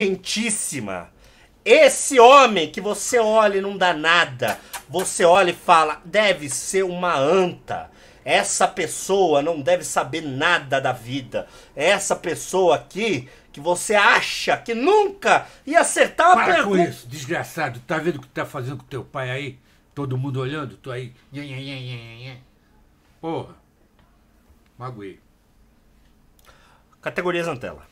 gentíssima. Esse homem que você olha e não dá nada, você olha e fala, deve ser uma anta. Essa pessoa não deve saber nada da vida. Essa pessoa aqui que você acha que nunca ia acertar uma Para pergunta. com isso, desgraçado. Tá vendo o que tá fazendo com teu pai aí? Todo mundo olhando, Tô aí. Porra. Magoei. Categoria Zantela.